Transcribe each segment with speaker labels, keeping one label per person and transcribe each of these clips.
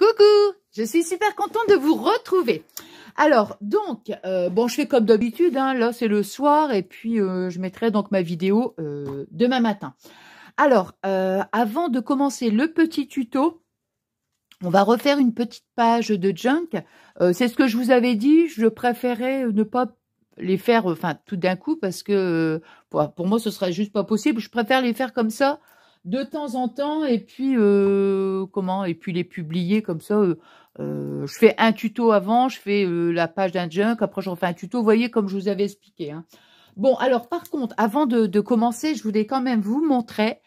Speaker 1: Coucou Je suis super contente de vous retrouver. Alors, donc, euh, bon, je fais comme d'habitude, hein. là c'est le soir, et puis euh, je mettrai donc ma vidéo euh, demain matin. Alors, avant de commencer le petit tuto, on va refaire une petite page de junk. c'est ce que je vous avais dit, je préférais ne pas les faire enfin tout d'un coup parce que pour, pour, moi ce serait juste pas possible. Je préfère les faire comme ça de temps en temps et puis euh, comment et puis les publier comme ça. Euh, euh, je fais un tuto avant, je fais la page d'un junk, après je refais un tuto. Vous voyez comme je vous avais expliqué. Hein. Bon, alors par contre, avant de, commencer, je voulais quand même vous montrer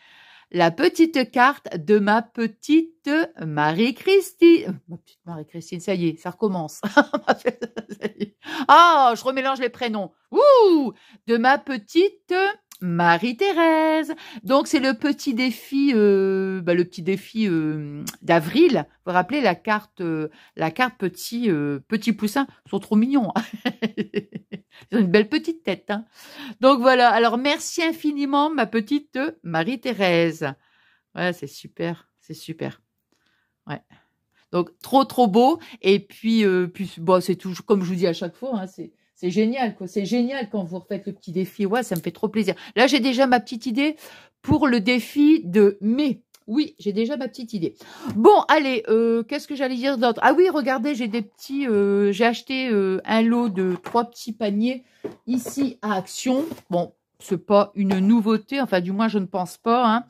Speaker 1: la petite carte de ma petite Marie-Christine. Ma petite Marie-Christine, ça y est, ça recommence. Ah, je remélange les prénoms. Ouh De ma petite Marie-Thérèse. Donc c'est le petit défi, euh, bah, le petit défi euh, d'avril. Vous vous rappelez la carte, euh, la carte petit euh, petit poussin, Ils sont trop mignons. Hein. Ils ont une belle petite tête. Hein. Donc voilà. Alors merci infiniment ma petite Marie-Thérèse. Ouais, c'est super, c'est super. Ouais. Donc trop trop beau. Et puis puis bon, c'est toujours comme je vous dis à chaque fois, hein, c'est c'est génial, quoi. C'est génial quand vous refaites le petit défi. Ouais, ça me fait trop plaisir. Là, j'ai déjà ma petite idée pour le défi de mai. Oui, j'ai déjà ma petite idée. Bon, allez, euh, qu'est-ce que j'allais dire d'autre Ah oui, regardez, j'ai des petits. Euh, j'ai acheté euh, un lot de trois petits paniers ici à Action. Bon, c'est pas une nouveauté, enfin du moins je ne pense pas. Hein.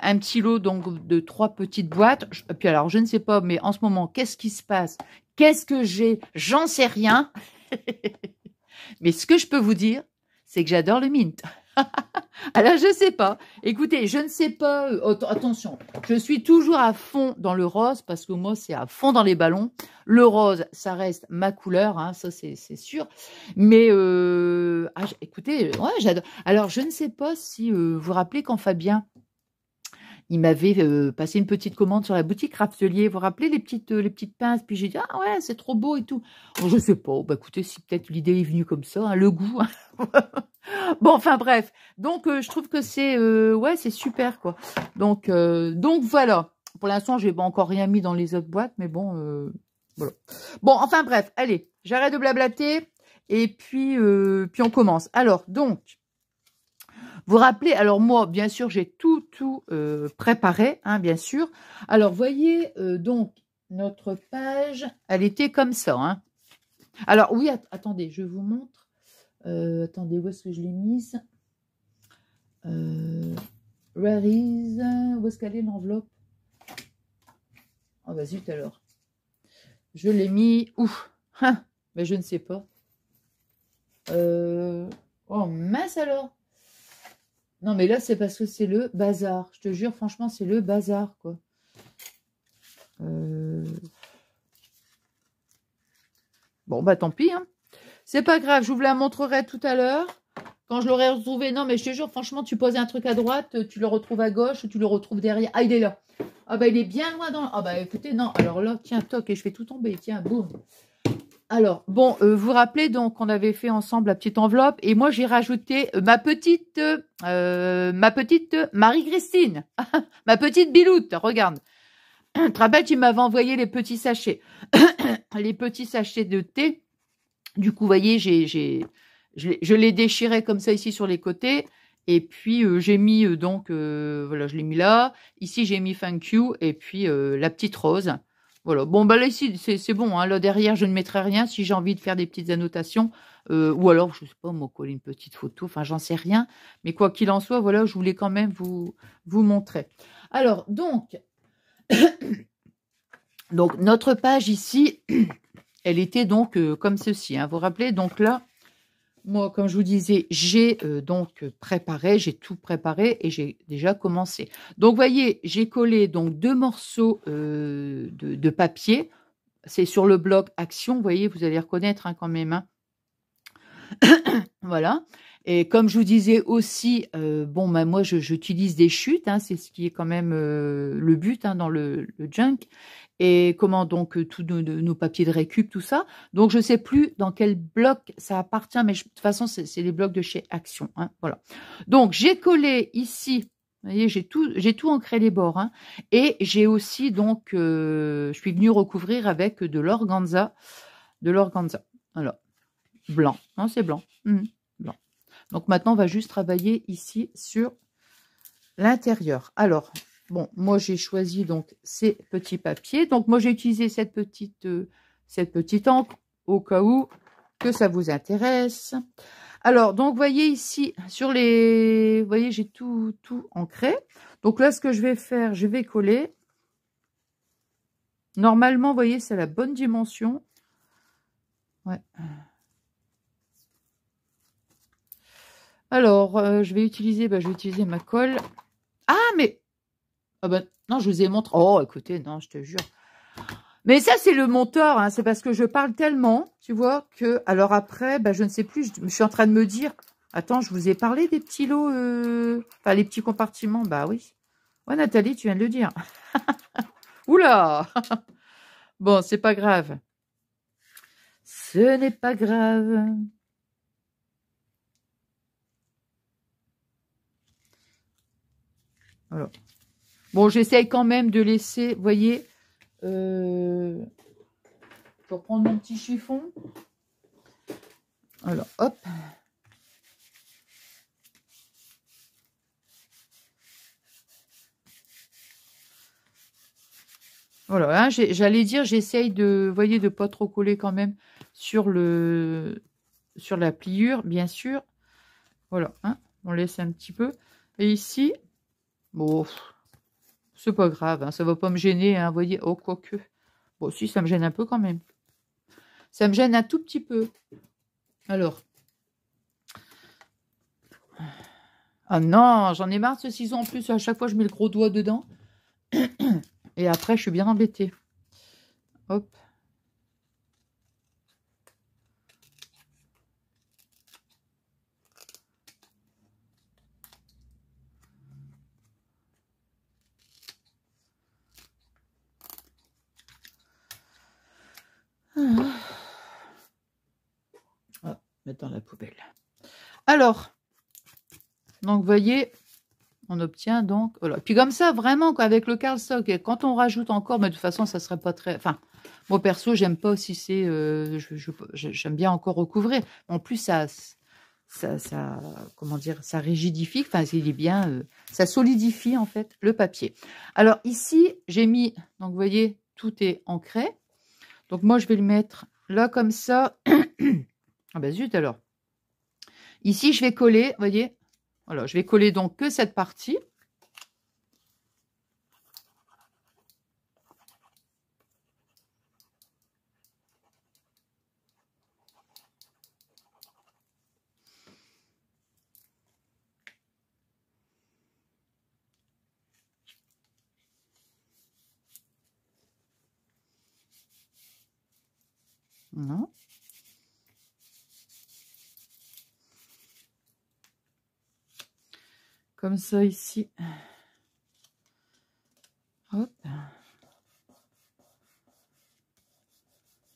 Speaker 1: un petit lot donc de trois petites boîtes. puis alors je ne sais pas, mais en ce moment qu'est-ce qui se passe Qu'est-ce que j'ai J'en sais rien. Mais ce que je peux vous dire, c'est que j'adore le mint. Alors, je ne sais pas. Écoutez, je ne sais pas. Euh, attention, je suis toujours à fond dans le rose parce que moi, c'est à fond dans les ballons. Le rose, ça reste ma couleur, hein, ça c'est sûr. Mais euh, ah, écoutez, ouais, j'adore. Alors, je ne sais pas si vous euh, vous rappelez quand Fabien il m'avait euh, passé une petite commande sur la boutique Raftelier. Vous vous rappelez les petites, euh, les petites pinces Puis j'ai dit, ah ouais, c'est trop beau et tout. Bon, je sais pas. Bah, écoutez, si peut-être l'idée est venue comme ça, hein, le goût. Hein. bon, enfin bref. Donc, euh, je trouve que c'est ouais, c'est super quoi. Donc, donc voilà. Pour l'instant, j'ai encore rien mis dans les autres boîtes, mais bon, voilà. Bon, enfin bref. Allez, j'arrête de blablater et puis, puis on commence. Alors, donc. Vous rappelez, alors moi, bien sûr, j'ai tout, tout euh, préparé, hein, bien sûr. Alors, voyez, euh, donc, notre page, elle était comme ça. Hein. Alors, oui, attendez, je vous montre. Euh, attendez, où est-ce que je l'ai mise Where is... Où est-ce qu'elle est l'enveloppe Oh, tout bah, à alors. Je l'ai mis où hein Mais je ne sais pas. Oh mince alors non, mais là, c'est parce que c'est le bazar. Je te jure, franchement, c'est le bazar, quoi. Euh. Bon, bah tant pis. Hein. C'est pas grave, je vous la montrerai tout à l'heure. Quand je l'aurai retrouvé. Non, mais je te jure, franchement, tu poses un truc à droite, tu le retrouves à gauche, tu le retrouves derrière. Ah, il est là. Ah, bah il est bien loin dans... Ah, bah écoutez, non. Alors là, tiens, toc, et je fais tout tomber. Tiens, boum. Alors, bon, vous euh, vous rappelez, donc, on avait fait ensemble la petite enveloppe et moi, j'ai rajouté euh, ma petite, euh, ma petite Marie-Christine, ma petite Biloute, regarde. un te tu m'avais envoyé les petits sachets, les petits sachets de thé. Du coup, voyez, j'ai, j'ai, je l'ai déchiré comme ça ici sur les côtés. Et puis, j'ai mis, donc, voilà, je l'ai mis là. Ici, j'ai mis thank et puis la petite rose. Voilà. Bon, bah là, ici, c'est bon. Hein. Là, derrière, je ne mettrai rien. Si j'ai envie de faire des petites annotations, euh, ou alors, je ne sais pas, moi, coller une petite photo, enfin, j'en sais rien. Mais quoi qu'il en soit, voilà, je voulais quand même vous, vous montrer. Alors, donc, donc, notre page ici, elle était donc euh, comme ceci. Hein. Vous vous rappelez, donc là, moi, comme je vous disais, j'ai euh, donc préparé, j'ai tout préparé et j'ai déjà commencé. Donc, voyez, j'ai collé donc deux morceaux euh, de, papier. C'est sur le blog Action. Vous voyez, vous allez reconnaître hein, quand même. Hein. voilà. Et comme je vous disais aussi, euh, bon, ben moi, j'utilise des chutes. Hein, c'est ce qui est quand même le but dans le junk et comment donc euh, tous nos, nos, papiers de récup, tout ça. Donc je ne sais plus dans quel bloc ça appartient, mais de toute façon c'est les blocs de chez Action. Hein, voilà. Donc j'ai collé ici. Vous voyez, j'ai tout, j'ai tout ancré les bords, hein, et j'ai aussi donc, euh, je suis venue recouvrir avec de l'organza, de l'organza. Alors blanc, non hein, c'est blanc, mmh, blanc. Donc maintenant on va juste travailler ici sur l'intérieur. Alors Bon, moi j'ai choisi donc ces petits papiers. Donc moi j'ai utilisé cette petite, euh, cette petite encre au cas où que ça vous intéresse. Alors donc voyez ici sur les, voyez j'ai tout ancré. Donc là ce que je vais faire, je vais coller. Normalement, vous voyez, c'est la bonne dimension. Ouais. Alors, euh, je vais utiliser, bah, je vais utiliser ma colle. Ah, mais ah bah, non, je vous ai montré. Oh, écoutez, non, je te jure. Mais ça, c'est le monteur. Hein, c'est parce que je parle tellement, tu vois, que... Alors après, bah, je ne sais plus. Je, suis en train de me dire... Attends, je vous ai parlé des petits lots... Euh, enfin, les petits compartiments. Bah oui. Ouais, Nathalie, tu viens de le dire. Oula Bon, c'est pas grave. Ce n'est pas grave. Alors... Bon, j'essaye quand même de laisser, vous voyez, euh, pour prendre mon petit chiffon. Alors, hop. Voilà, hein, j'allais dire, j'essaye de, vous voyez, de pas trop coller quand même sur le, sur la pliure, bien sûr. Voilà, hein, on laisse un petit peu. Et ici, bon, c'est pas grave, hein, ça va pas me gêner. Hein, voyez, oh, quoique. Bon, si, ça me gêne un peu quand même. Ça me gêne un tout petit peu. Alors. Ah non, j'en ai marre ce ciseau en plus. À chaque fois, je mets le gros doigt dedans. Et après, je suis bien embêtée. Hop. mettre dans la poubelle. Alors, donc voyez, on obtient donc. Voilà. Oh puis comme ça, vraiment, avec le Carl et quand on rajoute encore, mais de toute façon, ça serait pas très. Enfin, moi perso, j'aime pas aussi c'est. Euh, j'aime bien encore recouvrir. En plus, ça, ça, ça, comment dire, ça rigidifie. Enfin, il est bien. Euh, ça solidifie en fait le papier. Alors ici, j'ai mis. Donc, vous voyez, tout est ancré. Donc moi, je vais le mettre là comme ça. Ah ben zut alors. Ici, je vais coller, voyez, voilà, je vais coller donc que cette partie. Non. comme ça ici.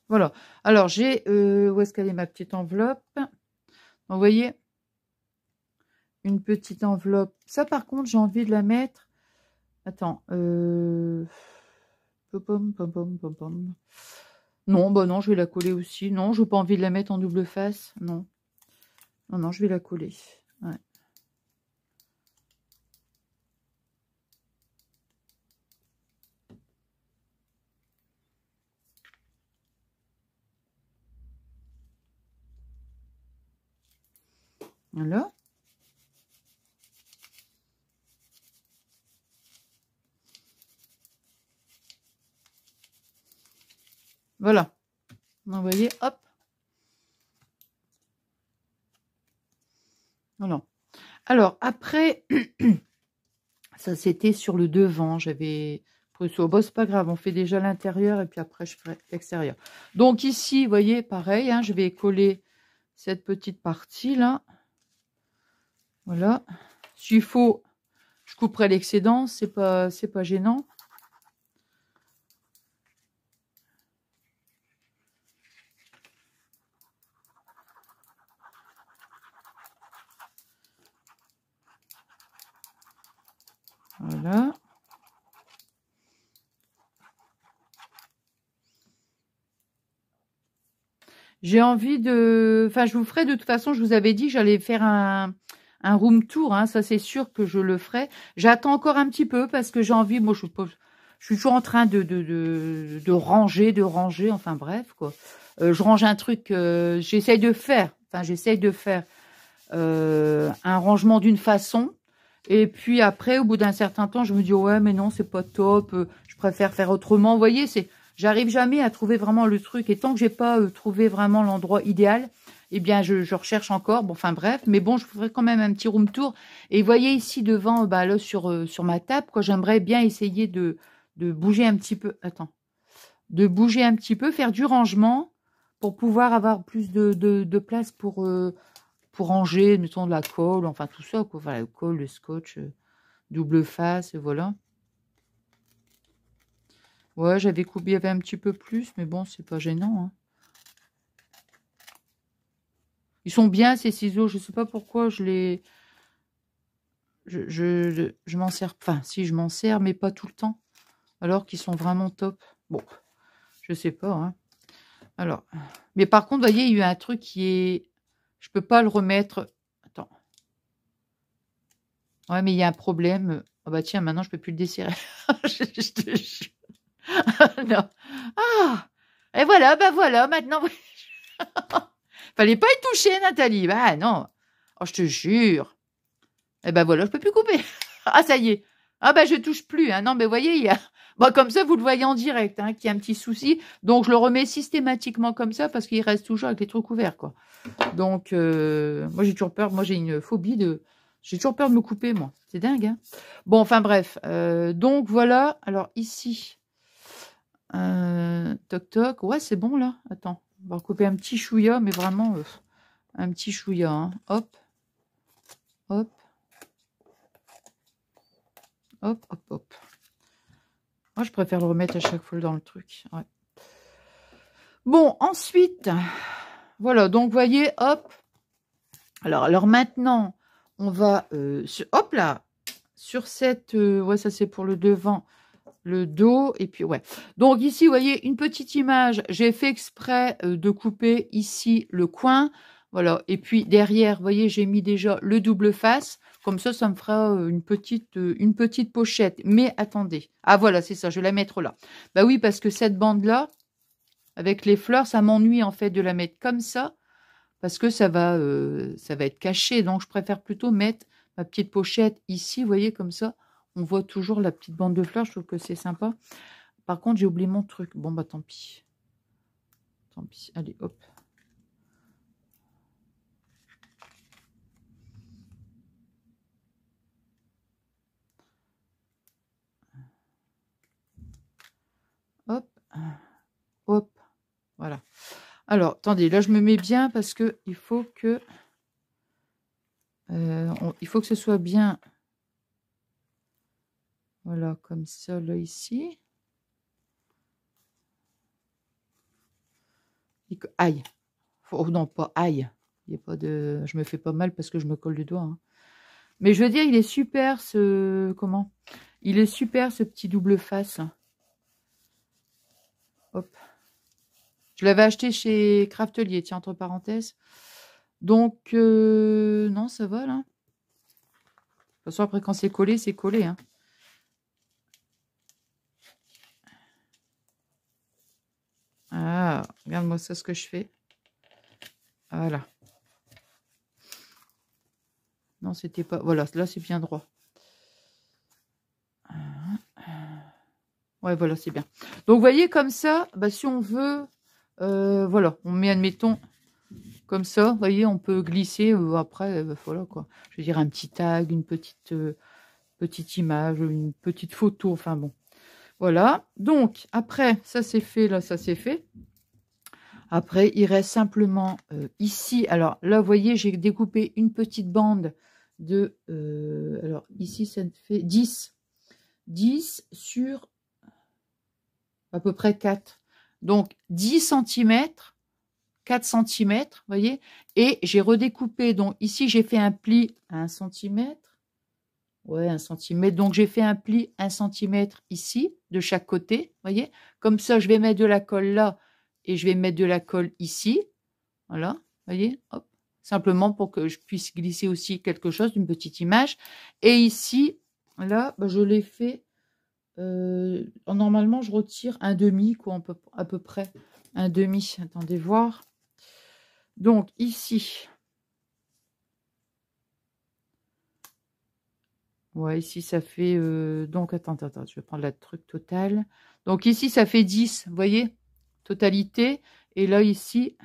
Speaker 1: Voilà. Alors, j'ai... Euh, où est-ce qu'elle est ma petite enveloppe vous voyez Une petite enveloppe. Ça, par contre, j'ai envie de la mettre... Attends. Euh, non, bah non, je vais la coller aussi. Non, je n'ai pas envie de la mettre en double face. Non. Non, non, je vais la coller. Voilà. Voilà. Vous voyez, hop. Voilà. Alors, après, ça c'était sur le devant. J'avais pris ça. Oh, au bah, c'est pas grave, on fait déjà l'intérieur et puis après je ferai l'extérieur. Donc ici, vous voyez, pareil, hein, je vais coller cette petite partie là. Voilà. S'il faut, je couperai l'excédent. C'est pas, c'est pas gênant. Voilà. J'ai envie de... Enfin, je vous ferai de toute façon, je vous avais dit que j'allais faire un, un room tour, hein, ça c'est sûr que je le ferai. J'attends encore un petit peu parce que j'ai envie, moi je, je, suis toujours en train de, de, ranger, de ranger, enfin bref quoi. Euh, je range un truc, euh, j'essaye de faire, enfin j'essaye de faire euh, un rangement d'une façon. Et puis après, au bout d'un certain temps, je me dis ouais mais non c'est pas top, euh, je préfère faire autrement. Vous voyez, c'est j'arrive jamais à trouver vraiment le truc et tant que j'ai pas trouvé vraiment l'endroit idéal, eh bien, je, recherche encore. Bon, enfin bref, mais bon, je ferai quand même un petit room tour. Et voyez ici devant, bah, là, sur, euh, sur ma table, quoi, j'aimerais bien essayer de, de bouger un petit peu. Attends, de bouger un petit peu, faire du rangement pour pouvoir avoir plus de, de, place pour, euh, pour ranger, mettons de la colle, enfin tout ça, quoi. Voilà, colle, le scotch, euh, double face, voilà. Ouais, j'avais coupé, il y avait un petit peu plus, mais bon, c'est pas gênant. Hein. Ils sont bien ces ciseaux. Je ne sais pas pourquoi je les. Je, je, m'en sers. Enfin, si je m'en sers, mais pas tout le temps. Alors qu'ils sont vraiment top. Bon, je ne sais pas. Hein. Alors, mais par contre, vous voyez, il y a un truc qui est. Je ne peux pas le remettre. Attends. Ouais, mais il y a un problème. Ah bah tiens, maintenant je peux plus le desserrer. je, non. Ah Et voilà, bah voilà, maintenant. Fallait pas y toucher, Nathalie. Bah non. Oh, je te jure. Eh ben voilà, je peux plus couper. ah, ça y est. Ah ben je touche plus. Hein. Non, mais voyez, il y a. Bon, bah, comme ça, vous le voyez en direct, hein, qu'il y a un petit souci. Donc, je le remets systématiquement comme ça parce qu'il reste toujours avec les trous couverts, quoi. Donc, euh, moi, j'ai toujours peur. Moi, j'ai une phobie de. J'ai toujours peur de me couper, moi. C'est dingue. Hein. bon, enfin, bref. Euh, donc, voilà. Alors, ici. Euh, toc, toc. Ouais, c'est bon, là. Attends. On va couper un petit chouïa, mais vraiment euh, un petit chouïa. Hein. Hop, hop, hop, hop, hop. Moi, je préfère le remettre à chaque fois dans le truc. Bon, ensuite, voilà, donc voyez, hop. Alors, alors maintenant, on va, euh, hop là, sur cette, euh, ouais, ça c'est pour le devant, le dos et puis ouais. Donc ici, vous voyez une petite image. J'ai fait exprès euh, de couper ici le coin. Voilà. Et puis derrière, vous voyez, j'ai mis déjà le double face. Comme ça, ça me fera euh, une petite, euh, une petite pochette. Mais attendez. Ah voilà, c'est ça, je vais la mettre là. Bah oui, parce que cette bande-là, avec les fleurs, ça m'ennuie en fait de la mettre comme ça. Parce que ça va, ça va être caché. Donc je préfère plutôt mettre ma petite pochette ici, vous voyez, comme ça on voit toujours la petite bande de fleurs, je trouve que c'est sympa. Par contre, j'ai oublié mon truc. Bon, bah tant pis. Tant pis, allez, hop. Hop, hop, voilà. Alors, attendez, là, je me mets bien parce que il faut que... Euh, il faut que ce soit bien voilà, comme ça, là, ici. Aïe. Oh non, pas aïe. pas de... Je me fais pas mal parce que je me colle du doigt. Hein. Mais je veux dire, il est super ce... Comment Il est super ce petit double face. Hop. Je l'avais acheté chez Craftelier, tiens, entre parenthèses. Donc, euh, non, ça va, là. Hein. De toute façon, après, quand c'est collé, c'est collé, hein. Ah, regarde-moi ça, ce que je fais. Voilà. Non, c'était pas... Voilà, là, c'est bien droit. Ouais, voilà, c'est bien. Donc, vous voyez, comme ça, bah, si on veut... Euh, voilà, on met, admettons, comme ça. Vous voyez, on peut glisser. Euh, après, euh, voilà, quoi. Je veux dire, un petit tag, une petite, petite image, une petite photo. Enfin, bon. Voilà. Donc, après, ça c'est fait, là, ça c'est fait. Après, il reste simplement euh, ici. Alors là, vous voyez, j'ai découpé une petite bande de... Euh, alors ici, ça fait 10. 10 sur à peu près 4. Donc 10 cm, 4 cm, vous voyez. Et j'ai redécoupé, donc ici, j'ai fait un pli à 1 cm. Ouais, un centimètre. Donc, j'ai fait un pli un centimètre ici, de chaque côté, voyez Comme ça, je vais mettre de la colle là et je vais mettre de la colle ici. Voilà, voyez Hop. Simplement pour que je puisse glisser aussi quelque chose, une petite image. Et ici, là, bah, je l'ai fait... Euh, normalement, je retire un demi, quoi, à peu près. Un demi, attendez voir. Donc, ici, Ouais, ici, ça fait... Euh, donc, attends, attends, je vais prendre la truc totale. Donc, ici, ça fait 10, voyez Totalité. Et là, ici,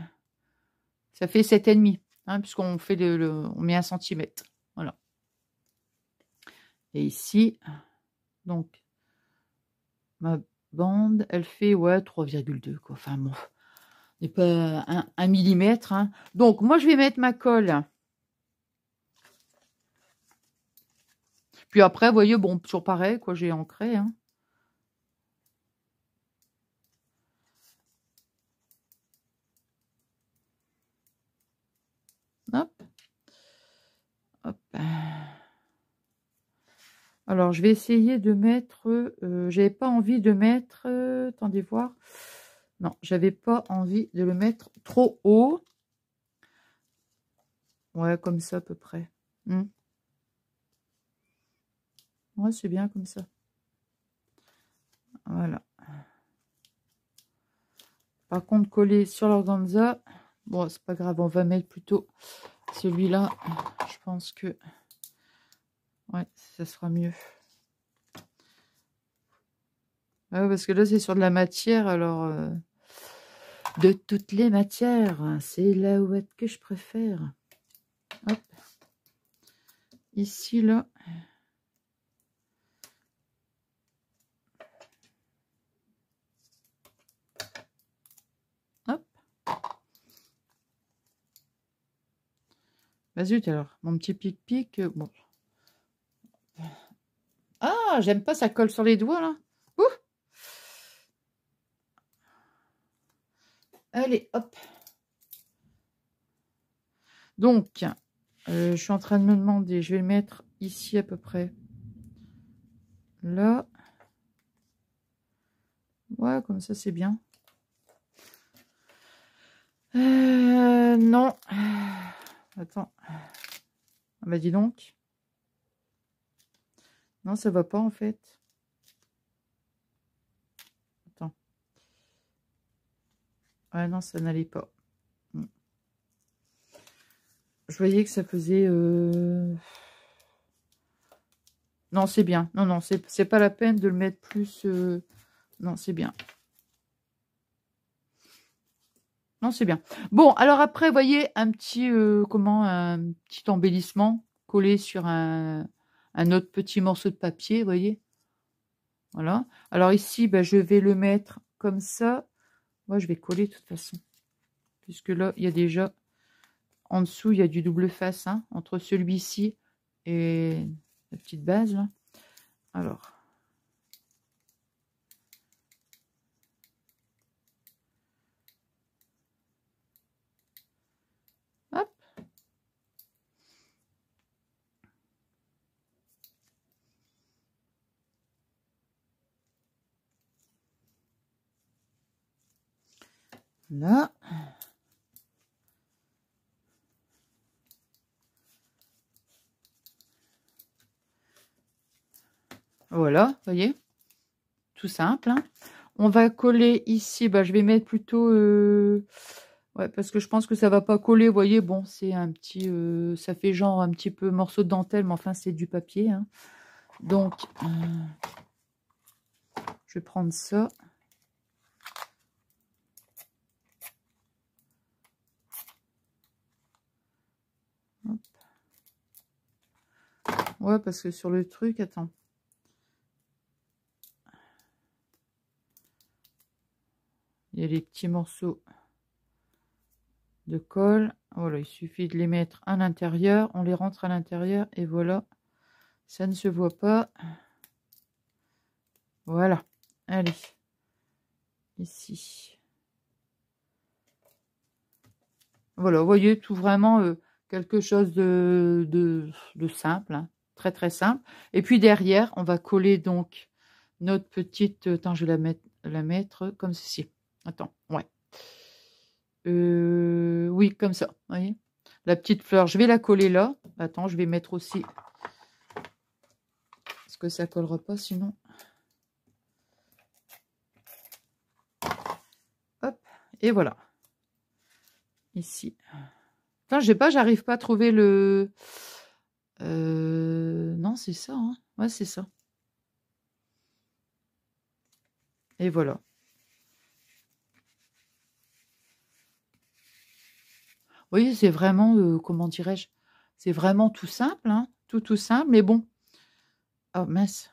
Speaker 1: ça fait 7,5, hein, puisqu'on fait le, on met un centimètre. Voilà. Et ici, donc, ma bande, elle fait, ouais, 3,2, quoi. Enfin, bon, n'est pas un, millimètre. Hein. Donc, moi, je vais mettre ma colle Puis après, vous voyez, bon, toujours pareil, quoi, j'ai ancré. Hein. Hop. Hop. Alors, je vais essayer de mettre... Euh, j'avais pas envie de mettre... Euh, attendez voir. Non, j'avais pas envie de le mettre trop haut. Ouais, comme ça à peu près. Hmm. Moi, c'est bien comme ça. Voilà. Par contre, coller sur l'organza, bon, c'est pas grave, on va mettre plutôt celui-là. Je pense que, ouais, ça sera mieux. Ah parce que là, c'est sur de la matière, alors, euh, de toutes les matières, hein, c'est la ouette que je préfère. Ici, là, Bah alors, mon petit pic-pic. Euh, bon. Ah, j'aime pas, ça colle sur les doigts là. Allez, hop. Donc, euh, je suis en train de me demander, je vais le mettre ici à peu près. Là. Ouais, comme ça c'est bien. Euh, non. Attends. on ah bah dis donc. Non, ça va pas en fait. Attends. Ah non, ça n'allait pas. Hmm. Je voyais que ça faisait... Euh, non, c'est bien. Non, non, c'est pas la peine de le mettre plus... Euh, non, c'est bien. Non, c'est bien. Bon, alors après, voyez, un petit, euh, comment, un petit embellissement collé sur un, autre petit morceau de papier, voyez. Voilà. Alors ici, ben, je vais le mettre comme ça. Moi, je vais coller de toute façon. Puisque là, il y a déjà, en dessous, il y a du double face, hein, entre celui-ci et la petite base, Alors, Voilà, voyez, tout simple. Hein. On va coller ici, bah, je vais mettre plutôt... Euh, ouais, parce que je pense que ça ne va pas coller, voyez, bon, c'est un petit... Euh, ça fait genre un petit peu morceau de dentelle, mais enfin, c'est du papier. Hein. Donc, euh, je vais prendre ça. Ouais, parce que sur le truc, attends. Il y a les petits morceaux de colle. Voilà, il suffit de les mettre à l'intérieur. On les rentre à l'intérieur et voilà. Ça ne se voit pas. Voilà. Allez. Ici. Voilà, vous voyez, tout vraiment euh, quelque chose de, simple. Hein. Très très simple. Et puis derrière, on va coller donc notre petite... Euh, attends, je vais la mettre, la mettre comme ceci. Attends, ouais. Euh, oui, comme ça, voyez La petite fleur, je vais la coller là. Attends, je vais mettre aussi... Est-ce que ça collera pas sinon Hop, et voilà. Ici. Attends, je sais pas, j'arrive pas à trouver le... Euh, non, c'est ça. Hein. Ouais, c'est ça. Et voilà. Oui, c'est vraiment, euh, comment dirais-je, c'est vraiment tout simple, hein, tout tout simple, mais bon. Oh mince.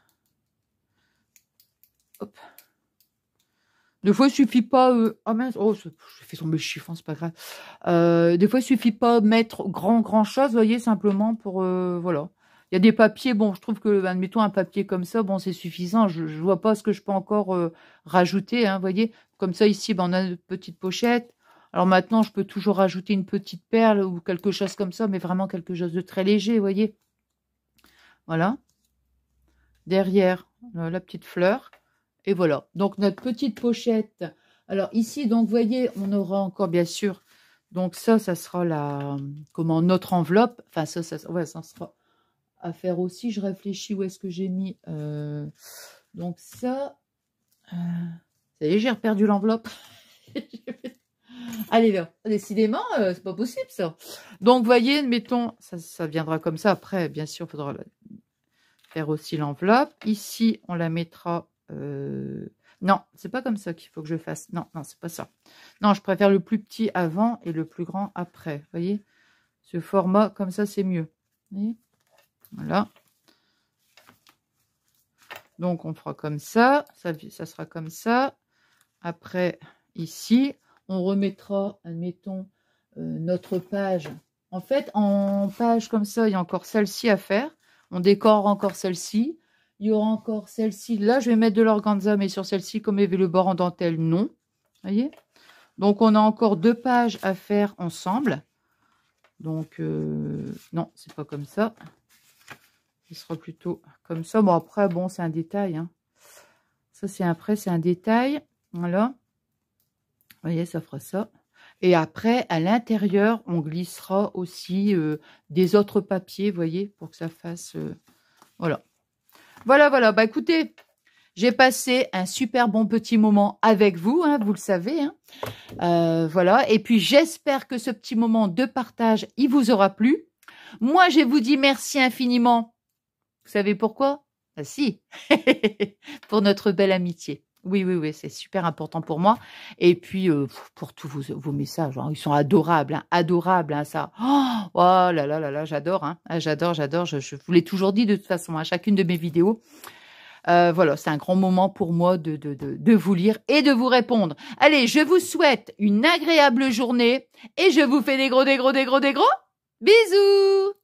Speaker 1: Hop. Des fois, il suffit pas. Euh, oh mince, oh, je fais tomber le chiffon, hein, c'est pas grave. Euh, des fois, il suffit pas mettre grand, grand chose, voyez, simplement pour. Euh, voilà. Il y a des papiers, bon, je trouve que, ben, admettons, un papier comme ça, bon, c'est suffisant. Je, je vois pas ce que je peux encore euh, rajouter, hein, voyez. Comme ça, ici, ben, on a une petite pochette. Alors maintenant, je peux toujours rajouter une petite perle ou quelque chose comme ça, mais vraiment quelque chose de très léger, voyez. Voilà. Derrière, la petite fleur. Et voilà, donc notre petite pochette. Alors ici, donc, vous voyez, on aura encore, bien sûr, donc ça, ça sera la, comment, notre enveloppe. Enfin, ça, ça, ça sera à faire aussi. Je réfléchis où est-ce que j'ai mis. Euh, donc ça, Vous euh, ça j'ai reperdu l'enveloppe. Allez là, décidément, euh, c'est pas possible ça. Donc, voyez, mettons, ça, ça viendra comme ça. Après, bien sûr, il faudra faire aussi l'enveloppe. Ici, on la mettra euh, non, c'est pas comme ça qu'il faut que je fasse. Non, non, c'est pas ça. Non, je préfère le plus petit avant et le plus grand après. Vous voyez Ce format, comme ça, c'est mieux. Voilà. Donc, on fera comme ça. ça. sera comme ça. Après, ici, on remettra, admettons, euh, notre page. En fait, en page comme ça, il y a encore celle-ci à faire. On décore encore celle-ci. Il y aura encore celle-ci. Là, je vais mettre de l'organza, mais sur celle-ci, comme avait le bord en dentelle, non. Vous voyez Donc, on a encore deux pages à faire ensemble. Donc, non, euh, non, c'est pas comme ça. Il sera plutôt comme ça. Bon, après, bon, c'est un détail. Hein. Ça, c'est après, c'est un détail. Voilà. Vous voyez, ça fera ça. Et après, à l'intérieur, on glissera aussi euh, des autres papiers, vous voyez, pour que ça fasse... Euh, voilà. Voilà, voilà. Bah écoutez, j'ai passé un super bon petit moment avec vous, hein, vous le savez. Hein. Euh, voilà. Et puis j'espère que ce petit moment de partage, il vous aura plu. Moi, je vous dis merci infiniment. Vous savez pourquoi Ah si, pour notre belle amitié. Oui, oui, oui, c'est super important pour moi. Et puis, euh, pour tous vos, messages, hein, ils sont adorables, hein, adorables, hein, ça. Oh, oh, là là là là, j'adore, ah, j'adore, j'adore. Je, vous l'ai toujours dit de toute façon à chacune de mes vidéos. Euh, voilà, c'est un grand moment pour moi de, de, de, de vous lire et de vous répondre. Allez, je vous souhaite une agréable journée et je vous fais des gros, des gros, des gros, des gros bisous